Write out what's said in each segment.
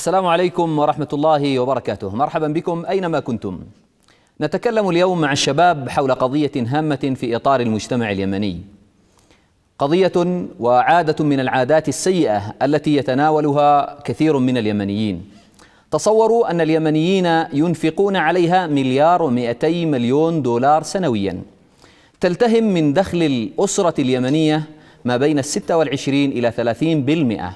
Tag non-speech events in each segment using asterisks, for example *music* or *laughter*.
السلام عليكم ورحمة الله وبركاته مرحبا بكم أينما كنتم نتكلم اليوم مع الشباب حول قضية هامة في إطار المجتمع اليمني قضية وعادة من العادات السيئة التي يتناولها كثير من اليمنيين تصوروا أن اليمنيين ينفقون عليها مليار ومئتي مليون دولار سنويا تلتهم من دخل الأسرة اليمنية ما بين الستة والعشرين إلى ثلاثين بالمئة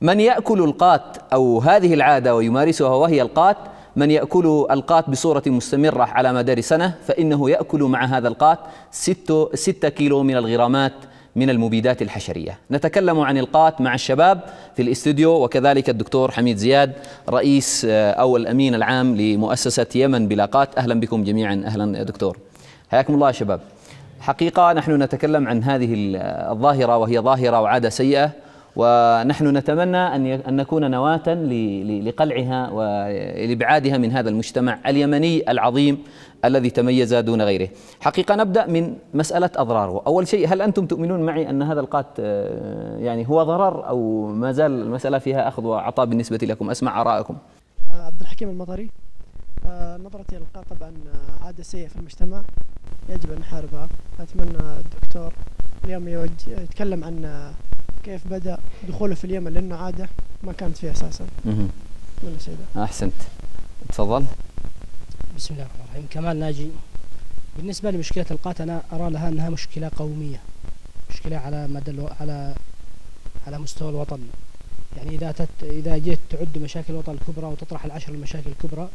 من يأكل القات أو هذه العادة ويمارسها وهي القات من يأكل القات بصورة مستمرة على مدار سنة فإنه يأكل مع هذا القات 6 كيلو من الغرامات من المبيدات الحشرية نتكلم عن القات مع الشباب في الاستوديو وكذلك الدكتور حميد زياد رئيس آه، أو الأمين العام لمؤسسة يمن بلاقات أهلا بكم جميعا أهلا دكتور حياكم الله يا شباب حقيقة نحن نتكلم عن هذه آه، الظاهرة وهي ظاهرة وعادة سيئة ونحن نتمنى أن نكون نواة لقلعها ولإبعادها من هذا المجتمع اليمني العظيم الذي تميز دون غيره حقيقة نبدأ من مسألة أضراره أول شيء هل أنتم تؤمنون معي أن هذا القات آه، يعني هو ضرر أو ما زال المسألة فيها أخذ وعطاء بالنسبة لكم أسمع آرائكم آه، عبد الحكيم المطري آه، نظرتي للقات طبعا عادة سيئة في المجتمع يجب أن نحاربها أتمنى الدكتور اليوم يتكلم عن كيف بدا دخوله في اليمن لانه عاده ما كانت فيه اساسا احسنت تفضل بسم الله الرحمن الرحيم كمال ناجي بالنسبه لمشكله القات انا ارى لها انها مشكله قوميه مشكله على مدى الو... على على مستوى الوطن يعني اذا تت... اذا جيت تعد مشاكل الوطن الكبرى وتطرح العشر المشاكل الكبرى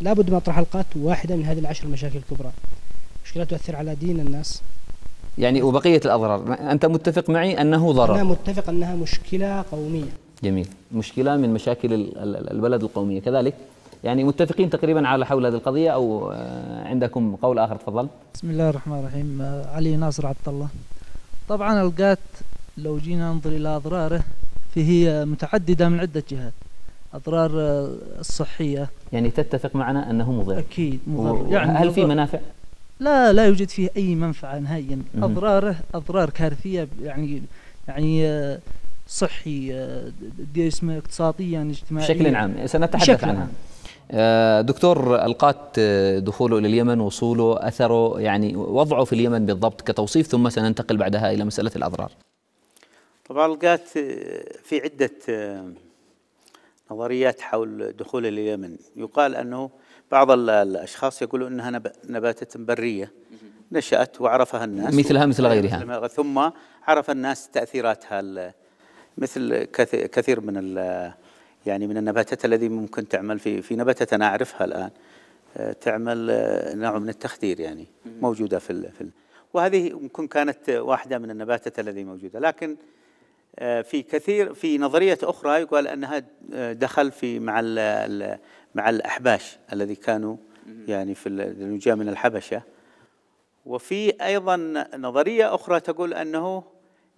لابد ما اطرح القات واحده من هذه العشر المشاكل الكبرى مشكله تؤثر على دين الناس يعني وبقية الأضرار أنت متفق معي أنه ضرر أنا متفق أنها مشكلة قومية جميل مشكلة من مشاكل البلد القومية كذلك يعني متفقين تقريبا على حول هذه القضية أو آه، عندكم قول آخر تفضل بسم الله الرحمن الرحيم آه، علي ناصر عبد الله طبعا القات لو جينا ننظر إلى أضراره فهي متعددة من عدة جهات أضرار آه، الصحية يعني تتفق معنا أنه مضر أكيد مضر يعني هل في منافع؟ لا لا يوجد فيه أي منفعة نهائيا أضراره أضرار كارثية يعني يعني آه، صحي آه، اسمه اقتصاديا اجتماعيا بشكل عام سنتحدث بشكل عنها عام. آه، دكتور القات دخوله الى اليمن وصوله اثره يعني وضعه في اليمن بالضبط كتوصيف ثم سننتقل بعدها الى مساله الاضرار. طبعا القات في عده نظريات حول دخوله اليمن يقال انه بعض الاشخاص يقولون انها نباتات برية نشأت وعرفها الناس مثلها مثل غيرها ثم عرف الناس تأثيراتها مثل كثير من يعني من النباتات الذي ممكن تعمل في في نباتات انا اعرفها الان آه، تعمل آه، نوع من التخدير يعني موجودة في, في وهذه ممكن كانت واحدة من النباتات الذي موجودة لكن آه، في كثير في نظرية أخرى يقال أنها آه، دخل في مع الـ مع الأحباش الذي كانوا يعني في جاء من الحبشة وفي أيضا نظرية أخرى تقول أنه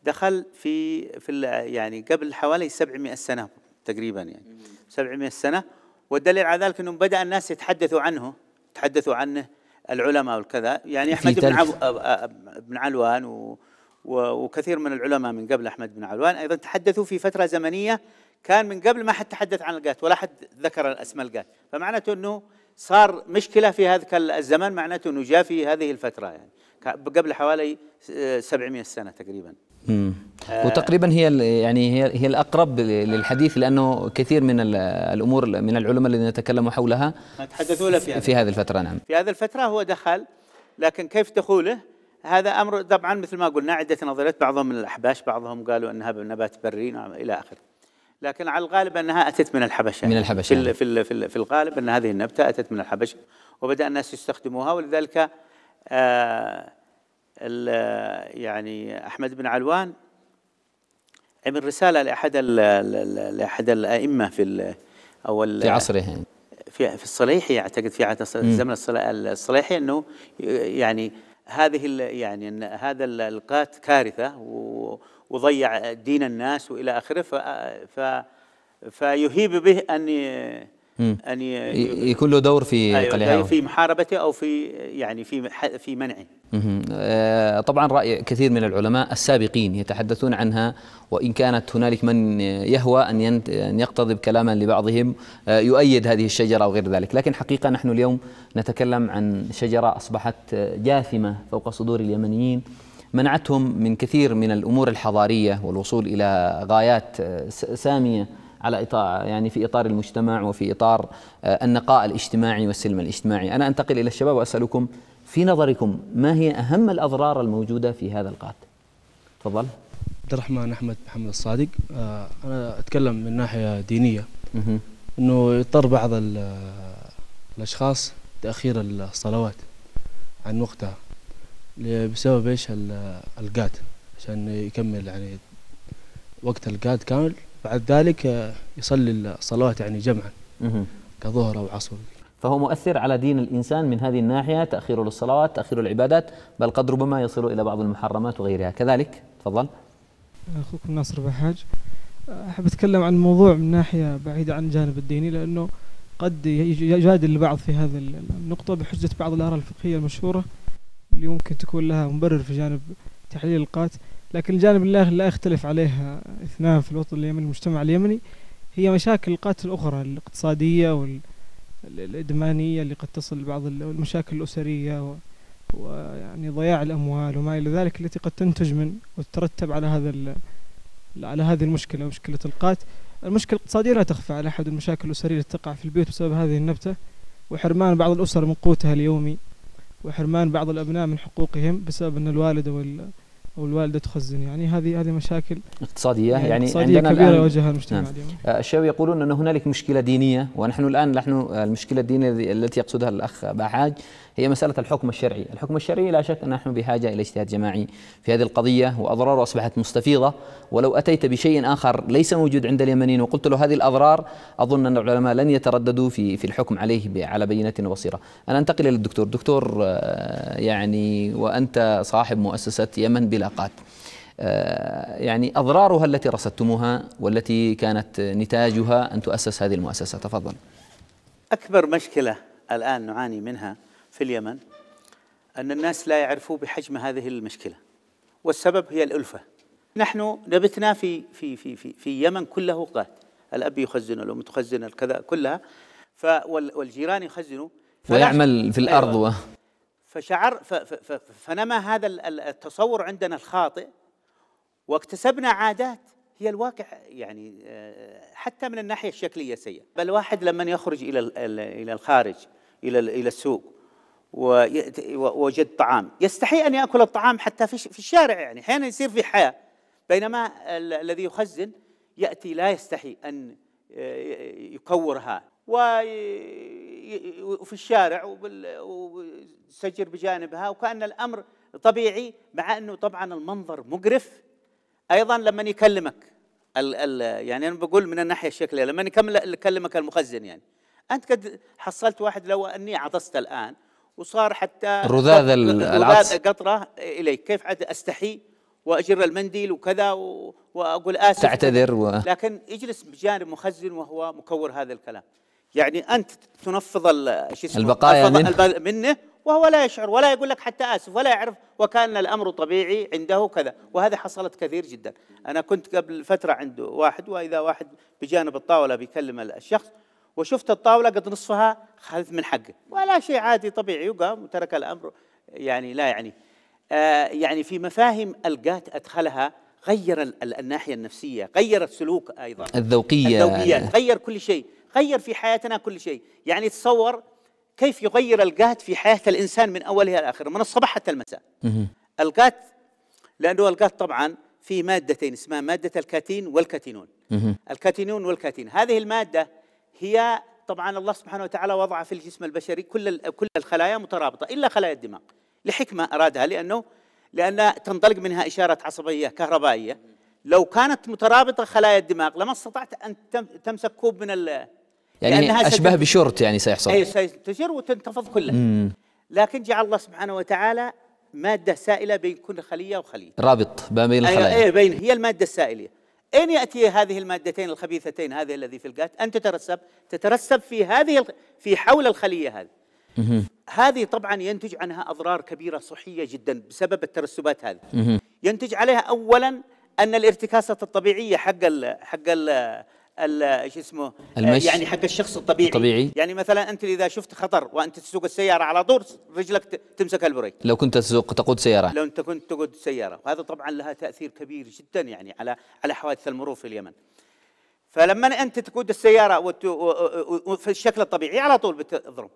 دخل في في يعني قبل حوالي 700 سنة تقريبا يعني 700 سنة والدليل على ذلك أنه بدأ الناس يتحدثوا عنه يتحدثوا عنه العلماء والكذا يعني أحمد بن, بن علوان و وكثير من العلماء من قبل احمد بن علوان ايضا تحدثوا في فتره زمنيه كان من قبل ما حد تحدث عن القات ولا حد ذكر اسماء القات فمعناته انه صار مشكله في هذا الزمن معناته انه جاء في هذه الفتره يعني قبل حوالي 700 آه، سنه تقريبا مم. آه. وتقريبا هي يعني هي هي الاقرب للحديث لانه كثير من الامور من العلماء الذين تكلموا حولها تحدثوا في, في هذه الفتره نعم في هذه الفتره هو دخل لكن كيف دخوله هذا امر طبعا مثل ما قلنا عده نظريات بعضهم من الاحباش بعضهم قالوا انها نبات بري الى اخره لكن على الغالب انها اتت من الحبشه من الحبشه في, في, في, في الغالب ان هذه النبته اتت من الحبشه وبدا الناس يستخدموها ولذلك آه يعني احمد بن علوان عمل رساله لاحد الـ لاحد الائمه في او في عصره في في الصليحي اعتقد في عهد الزمن الصليحي انه آه، يعني هذه يعني ان هذا القات كارثه وضيع دين الناس والى اخره ف فيهيب به ان ان يكون له دور في أيوة قلعه في محاربته او في يعني في في منعه آه، طبعا راي كثير من العلماء السابقين يتحدثون عنها وان كانت هنالك من يهوى ان ان يقتضب كلاما لبعضهم آه، يؤيد هذه الشجره او غير ذلك لكن حقيقه نحن اليوم نتكلم عن شجره اصبحت جاثمه فوق صدور اليمنيين منعتهم من كثير من الامور الحضاريه والوصول الى غايات آه، ساميه على إطار يعني في إطار المجتمع وفي إطار آه، النقاء الاجتماعي والسلم الاجتماعي أنا أنتقل إلى الشباب وأسألكم في نظركم ما هي أهم الأضرار الموجودة في هذا القات؟ تفضل عبد الرحمن أحمد محمد الصادق آه، أنا أتكلم من ناحية دينية أنه يضطر بعض آه، الأشخاص تأخير الصلوات عن وقتها بسبب ايش القات عشان يكمل يعني وقت القات كامل بعد ذلك آه، يصلي الصلوات يعني جمعا كظهر أو عصر فهو مؤثر على دين الإنسان من هذه الناحية تأخيره للصلوات تأخيره العبادات بل قد ربما يصل إلى بعض المحرمات وغيرها كذلك تفضل أخوكم ناصر بحاج أحب أتكلم عن موضوع من ناحية بعيدة عن الجانب الديني لأنه قد يجادل البعض في هذه النقطة بحجة بعض الآراء الفقهية المشهورة اللي ممكن تكون لها مبرر في جانب تحليل القات لكن الجانب لا يختلف عليه اثنان في الوطن اليمني المجتمع اليمني هي مشاكل القات الأخرى الاقتصادية والإدمانية اللي قد تصل لبعض المشاكل الأسرية ويعني ضياع الأموال وما إلى ذلك التي قد تنتج من وتترتب على هذا على هذه المشكلة مشكلة القات المشكلة الاقتصادية لا تخفى على أحد المشاكل الأسرية التي تقع في البيوت بسبب هذه النبتة وحرمان بعض الأسر من قوتها اليومي وحرمان بعض الأبناء من حقوقهم بسبب أن الوالد وال والوالده تخزن يعني هذه هذه مشاكل اقتصاديه يعني, يعني اقتصادية عندنا كبيره يواجهها المجتمع نعم. اليوم آه، الشباب يقولون ان هنالك مشكله دينيه ونحن الان نحن المشكله الدينيه التي يقصدها الاخ بحاج هي مسألة الحكم الشرعي الحكم الشرعي لا شك أن نحن بحاجة إلى اجتهاد جماعي في هذه القضية وأضراره أصبحت مستفيضة ولو أتيت بشيء آخر ليس موجود عند اليمنيين وقلت له هذه الأضرار أظن أن العلماء لن يترددوا في في الحكم عليه على بينة وبصيرة أنا أنتقل إلى الدكتور دكتور آه، يعني وأنت صاحب مؤسسة يمن بلاقات آه، يعني أضرارها التي رصدتموها والتي كانت نتاجها أن تؤسس هذه المؤسسة تفضل أكبر مشكلة الآن نعاني منها في اليمن أن الناس لا يعرفوا بحجم هذه المشكلة والسبب هي الألفة نحن نبتنا في في في في, في اليمن كله غات الأب يخزن الأم تخزن الكذا كلها ف والجيران يخزنوا ويعمل في الأرض أيوة. و... فشعر فنما هذا التصور عندنا الخاطئ واكتسبنا عادات هي الواقع يعني آه، حتى من الناحيه الشكليه سيئه، واحد لما يخرج الى الى الخارج الى الى السوق ووجد طعام يستحي أن يأكل الطعام حتى في الشارع يعني أحيانا يصير في حياة بينما الذي يخزن يأتي لا يستحي أن آه، يكورها وفي الشارع وسجر بجانبها وكأن الأمر طبيعي مع أنه طبعا المنظر مقرف أيضا لما يكلمك ال ال يعني أنا بقول من الناحية الشكلية لما يكلمك المخزن يعني أنت قد حصلت واحد لو أني عطست الآن وصار حتى الرذاذ العطس قطره الي كيف عاد استحي واجر المنديل وكذا و... واقول اسف تعتذر و... لكن يجلس بجانب مخزن وهو مكور هذا الكلام يعني انت تنفض البقايا منه, منه وهو لا يشعر ولا يقول لك حتى اسف ولا يعرف وكان الامر طبيعي عنده كذا وهذا حصلت كثير جدا انا كنت قبل فتره عند واحد واذا واحد بجانب الطاوله بيكلم الشخص وشفت الطاولة قد نصفها خذ من حقه ولا شيء عادي طبيعي وقام وترك الأمر يعني لا يعني آه يعني في مفاهيم ألقات أدخلها غير الناحية النفسية غير السلوك أيضا الذوقية الذوقية غير كل شيء غير في حياتنا كل شيء يعني تصور كيف يغير القات في حياة الإنسان من أولها آخره من الصباح حتى المساء القات لأنه القات طبعا في مادتين اسمها مادة الكاتين والكاتينون الكاتينون والكاتين هذه المادة هي طبعا الله سبحانه وتعالى وضع في الجسم البشري كل كل الخلايا مترابطه الا خلايا الدماغ لحكمه ارادها لانه لان تنطلق منها اشاره عصبيه كهربائيه لو كانت مترابطه خلايا الدماغ لما استطعت ان تمسك كوب من ال يعني لأنها اشبه بشورت يعني سيحصل اي سينتشر وتنتفض كلها مم. لكن جعل الله سبحانه وتعالى ماده سائله بين كل خليه وخليه رابط ما بين أيوة، الخلايا اي أيوة، بين هي الماده السائله أين يأتي هذه المادتين الخبيثتين هذه الذي في القات أن تترسب تترسب في هذه في حول الخلية هذه هذه طبعا ينتج عنها أضرار كبيرة صحية جدا بسبب الترسبات هذه ينتج عليها أولا أن الارتكاسة الطبيعية حق الـ حق الـ شو اسمه آه، المشي يعني حق الشخص الطبيعي الطبيعي يعني مثلا انت اذا شفت خطر وانت تسوق السياره على طول رجلك تمسك البريك لو كنت تسوق تقود سياره لو انت كنت تقود سياره وهذا طبعا لها تاثير كبير جدا يعني على على حوادث المرور في اليمن فلما انت تقود السياره في الشكل الطبيعي على طول بتضرب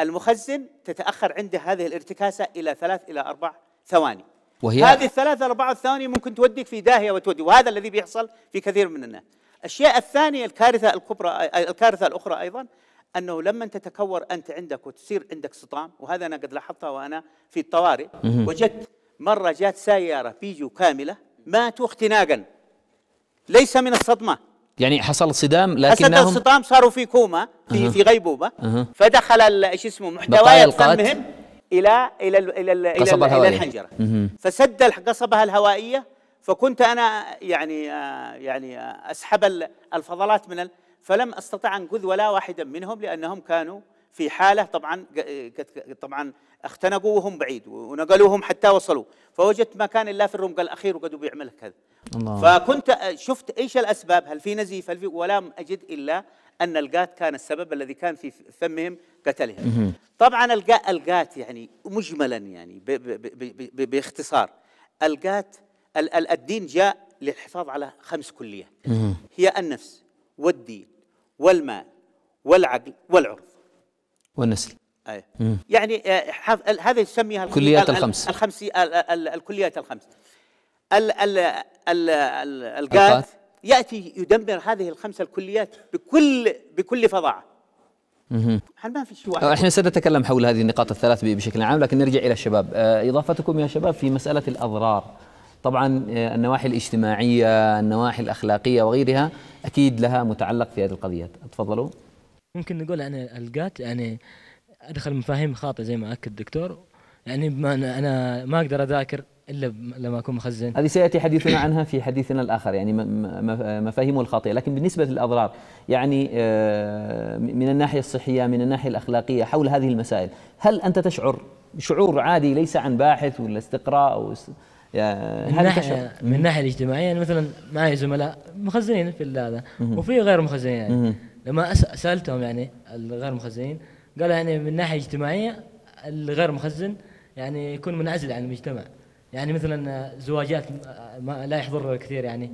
المخزن تتاخر عنده هذه الارتكاسه الى ثلاث الى اربع ثواني وهي هذه الثلاث اربع ثواني ممكن توديك في داهيه وتودي وهذا الذي بيحصل في كثير من الناس الأشياء الثانية الكارثة الكبرى الكارثة الأخرى أيضا أنه لما تتكور أنت عندك وتصير عندك سطام وهذا أنا قد لاحظتها وأنا في الطوارئ وجدت مرة جات سيارة بيجو كاملة ماتوا اختناقا ليس من الصدمة يعني حصل صدام لكن حصل صدام صاروا في كوما في, في غيبوبة فدخل ايش اسمه محتويات فمهم إلى إلى إلى إلى, إلى, إلى الحنجرة فسد القصبة الهوائية فكنت انا يعني يعني اسحب الفضلات من ال... فلم استطع ان انقذ ولا واحدا منهم لانهم كانوا في حاله طبعا طبعا اختنقوا وهم بعيد ونقلوهم حتى وصلوا فوجدت ما كان الا في الرمق الاخير وقدوا بيعمل كذا فكنت شفت ايش الاسباب هل في نزيف هل في ولا اجد الا ان القات كان السبب الذي كان في فمهم قتلهم طبعا القات يعني مجملا يعني باختصار القات الدين جاء للحفاظ على خمس كليات هي النفس والدين والمال والعقل والعرض والنسل أي. يعني آه، هذا يسميها الكليات الخمس الخمس الكليات الخمس ال ال ال القاذ ياتي يدمر هذه الخمسه الكليات بكل بكل فظاعه هل ما في احنا سنتكلم حول هذه النقاط الثلاث بشكل عام لكن نرجع الى الشباب آه، اضافتكم يا شباب في مساله الاضرار طبعا آه، النواحي الاجتماعية النواحي الأخلاقية وغيرها أكيد لها متعلق في هذه القضية تفضلوا ممكن نقول أنا ألقات يعني أدخل مفاهيم خاطئة زي ما أكد الدكتور يعني بما أنا ما أقدر أذاكر الا لما اكون مخزن هذه سياتي حديثنا عنها في حديثنا الاخر يعني مفاهيمه الخاطئه لكن بالنسبه للاضرار يعني آه، من الناحيه الصحيه من الناحيه الاخلاقيه حول هذه المسائل هل انت تشعر شعور عادي ليس عن باحث ولا استقراء او من الناحيه من الناحيه الاجتماعيه يعني مثلا معي زملاء مخزنين في هذا وفي غير مخزنين يعني لما سالتهم يعني الغير مخزنين قالوا يعني من الناحيه الاجتماعيه الغير مخزن يعني يكون منعزل عن المجتمع يعني مثلا زواجات ما لا يحضر كثير يعني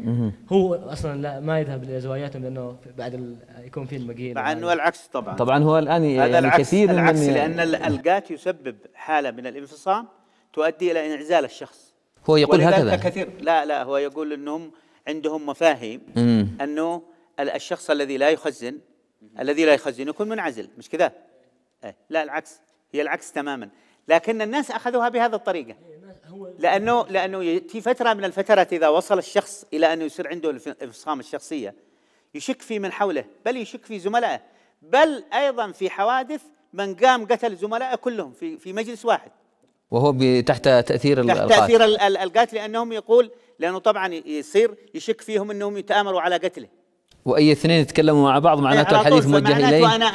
هو اصلا لا ما يذهب لزواجاتهم لانه بعد يكون في المقيل مع انه العكس طبعا طبعا هو الان يعني العكس كثير العكس من لان يعني القات يسبب حاله من الانفصام تؤدي الى انعزال الشخص هو يقول هكذا كثير لا لا هو يقول انهم عندهم مفاهيم انه الشخص الذي لا يخزن الذي لا يخزن يكون منعزل مش كذا؟ إيه، لا العكس هي العكس تماما لكن الناس اخذوها بهذه الطريقه لانه لانه في فتره من الفترات اذا وصل الشخص الى انه يصير عنده الانفصام الشخصيه يشك في من حوله بل يشك في زملائه بل ايضا في حوادث من قام قتل زملائه كلهم في في مجلس واحد وهو تحت تاثير تحت تاثير القاتل لانهم يقول لانه طبعا يصير يشك فيهم انهم يتامروا على قتله واي اثنين يتكلموا مع بعض معناته الحديث موجه اليه معناته انا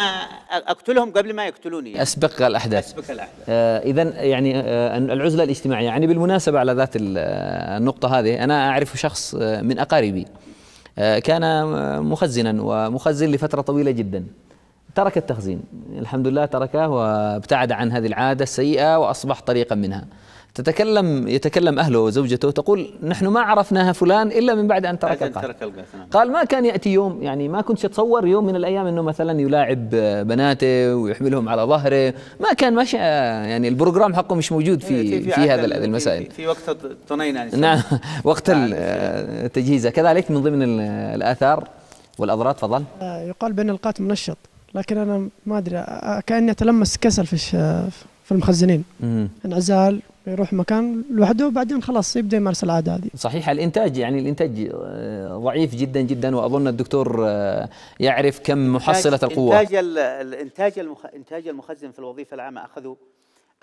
اقتلهم قبل ما يقتلوني يعني. اسبق الاحداث اسبق الاحداث آه اذا يعني آه العزله الاجتماعيه يعني بالمناسبه على ذات آه، النقطه هذه انا اعرف شخص آه، من اقاربي آه كان آه، مخزنا ومخزن لفتره طويله جدا ترك التخزين الحمد لله تركه وابتعد عن هذه العادة السيئة وأصبح طريقا منها تتكلم يتكلم أهله وزوجته تقول نحن ما عرفناها فلان إلا من بعد أن ترك القهوة نعم. قال ما كان يأتي يوم يعني ما كنت أتصور يوم من الأيام أنه مثلا يلاعب بناته ويحملهم على ظهره ما كان ما يعني البروجرام حقه مش موجود في في, في هذا المسائل في وقت الطنين يعني نعم وقت التجهيز كذلك من ضمن الآثار والأضرار تفضل آه، يقال بأن القاتل منشط لكن انا ما ادري كاني اتلمس كسل في في المخزنين انعزال يروح مكان لوحده وبعدين خلاص يبدا يمارس العاده هذه صحيح الانتاج يعني الانتاج آه، ضعيف جدا جدا واظن الدكتور آه، يعرف كم محصله القوه انتاج الانتاج المخ... انتاج المخزن في الوظيفه العامه اخذوا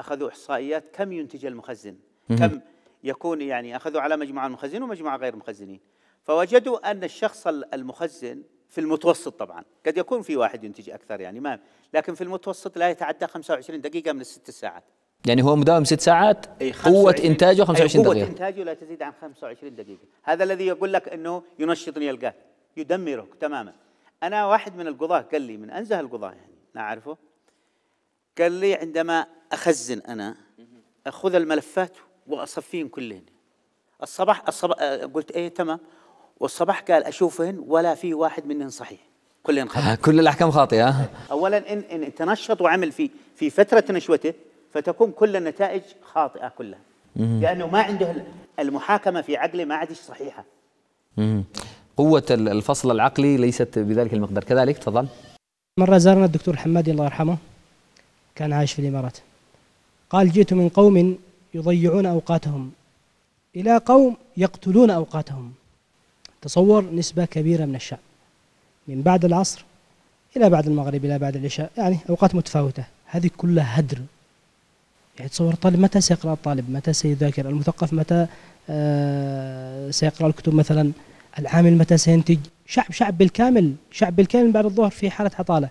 اخذوا احصائيات كم ينتج المخزن كم يكون يعني اخذوا على مجموعه المخزنين ومجموعه غير المخزنين فوجدوا ان الشخص المخزن في المتوسط طبعا قد يكون في واحد ينتج اكثر يعني ما لكن في المتوسط لا يتعدى 25 دقيقه من الست ساعات يعني هو مداوم ست ساعات قوة إنتاجه 25 دقيقة قوة إنتاجه لا تزيد عن 25 دقيقة هذا الذي يقول لك أنه ينشطني القاه يدمرك تماما أنا واحد من القضاة قال لي من أنزه القضاة يعني أنا أعرفه قال لي عندما أخزن أنا أخذ الملفات وأصفيهم كلهن الصباح, الصباح قلت إيه تمام والصباح قال اشوفهن ولا في واحد منهن صحيح كلهن خطأ آه، كل الاحكام خاطئه آه. اولا ان ان تنشط وعمل في في فتره نشوته فتكون كل النتائج خاطئه كلها لانه ما عنده المحاكمه في عقله ما عادش صحيحه قوة الفصل العقلي ليست بذلك المقدار كذلك تفضل مرة زارنا الدكتور الحمادي الله يرحمه كان عايش في الإمارات قال جئت من قوم يضيعون أوقاتهم إلى قوم يقتلون أوقاتهم تصور نسبة كبيرة من الشعب من بعد العصر إلى بعد المغرب إلى بعد العشاء يعني أوقات متفاوتة هذه كلها هدر يعني تصور الطالب متى سيقرأ الطالب متى سيذاكر المثقف متى آه سيقرأ الكتب مثلا العامل متى سينتج شعب شعب بالكامل شعب بالكامل بعد الظهر في حالة عطالة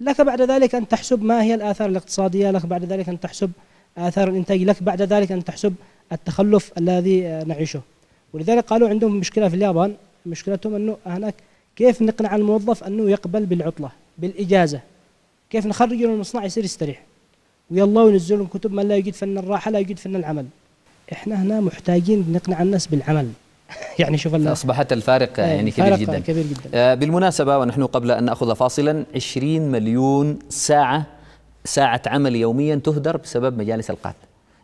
لك بعد ذلك أن تحسب ما هي الآثار الاقتصادية لك بعد ذلك أن تحسب آثار الإنتاج لك بعد ذلك أن تحسب التخلف الذي آه، نعيشه ولذلك قالوا عندهم مشكله في اليابان مشكلتهم انه هناك كيف نقنع الموظف انه يقبل بالعطله بالاجازه كيف نخرجه من المصنع يصير يستريح ويلا وينزل لهم كتب من لا يجد فن الراحه لا يجد فن العمل احنا هنا محتاجين نقنع الناس بالعمل *laughs* يعني شوف اصبحت الفارق إيه، يعني كبير جدا كبير جدا آه، بالمناسبه ونحن قبل ان ناخذ فاصلا 20 مليون ساعه ساعه عمل يوميا تهدر بسبب مجالس القاده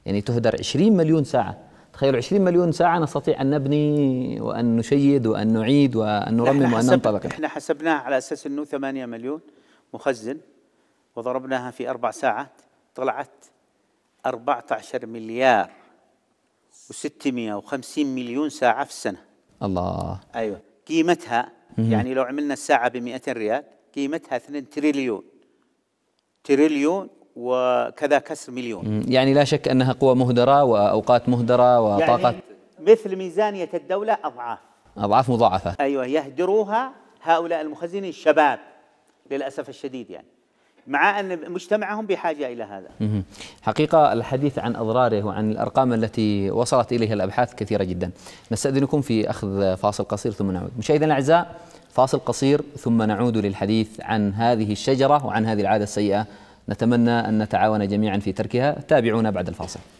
يعني تهدر 20 مليون ساعه تخيل 20 مليون ساعة نستطيع أن نبني وأن نشيد وأن نعيد وأن نرمم وأن ننطلق إحنا حسبناها على أساس أنه 8 مليون مخزن وضربناها في أربع ساعات طلعت 14 مليار و650 مليون ساعة في السنة الله أيوة قيمتها يعني لو عملنا الساعة ب 200 ريال قيمتها 2 تريليون تريليون وكذا كسر مليون يعني لا شك أنها قوى مهدرة وأوقات مهدرة وطاقات يعني مثل ميزانية الدولة أضعاف أضعاف مضاعفة أيوة يهدروها هؤلاء المخزنين الشباب للأسف الشديد يعني مع أن مجتمعهم بحاجة إلى هذا حقيقة الحديث عن أضراره وعن الأرقام التي وصلت إليها الأبحاث كثيرة جدا نستأذنكم في أخذ فاصل قصير ثم نعود مشاهدينا الأعزاء فاصل قصير ثم نعود للحديث عن هذه الشجرة وعن هذه العادة السيئة نتمنى أن نتعاون جميعا في تركها تابعونا بعد الفاصل